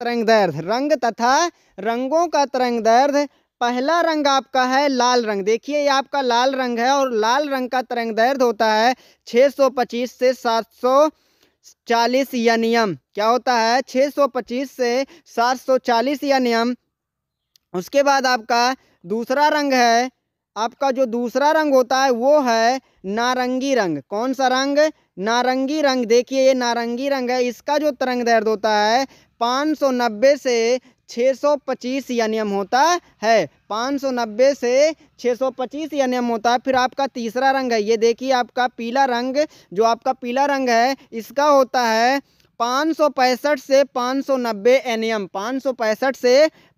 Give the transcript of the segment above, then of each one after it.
तरंग दैर्ध रंग तथा रंगों का तरंग दैर्ध पहला रंग आपका है लाल रंग देखिए ये आपका लाल रंग है और लाल रंग का तरंग दैर्ध होता है 625 से 740 या नियम क्या होता है 625 से 740 या नियम उसके बाद आपका दूसरा रंग है आपका जो दूसरा रंग होता है वो है नारंगी रंग कौन सा रंग नारंगी रंग देखिए ये नारंगी रंग है इसका जो तरंग दर्द होता है 590 से 625 यनियम होता है 590 से 625 यनियम होता है फिर आपका तीसरा रंग है ये देखिए आपका पीला रंग जो आपका पीला रंग है इसका होता है पाँच सौ पैंसठ से पाँच सौ नब्बे एन एम पाँच सौ पैंसठ से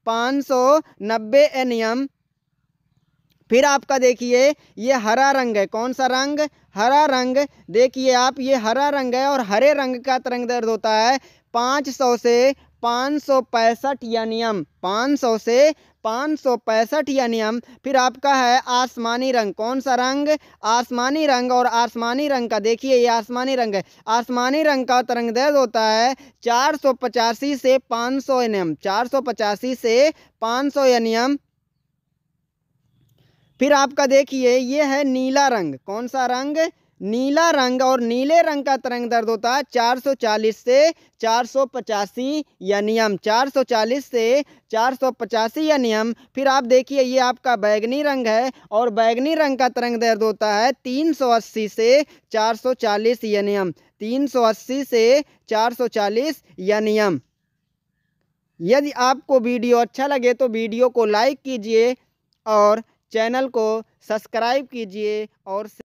पाँच सौ नब्बे एन एम फिर आपका देखिए ये हरा रंग है कौन सा रंग हरा रंग देखिए आप ये हरा रंग है और हरे रंग का तरंग दर्द होता है पाँच सौ से पाँच सौ पैंसठ या नियम पाँच सौ से पाँच सौ पैंसठ या नियम फिर आपका है आसमानी रंग कौन सा रंग आसमानी रंग और आसमानी रंग का देखिए ये आसमानी रंग है आसमानी रंग का तरंग दर्द होता है चार सौ पचासी से पाँच सौ एन एम चार सौ पचासी से पाँच सौ एन एम फिर आपका देखिए ये है नीला रंग कौन सा रंग नीला रंग और नीले रंग का तरंग दर्द होता है 440 से चार सौ पचासी या नियम चालीस से चार पचासी या नियम फिर आप देखिए ये आपका बैगनी रंग है और बैगनी रंग का तरंग दर्द होता है तीन सौ अस्सी से चार सौ चालीस या नियम अस्सी से चार चालीस या नियम यदि आपको वीडियो अच्छा लगे तो वीडियो को लाइक कीजिए और चैनल को सब्सक्राइब कीजिए और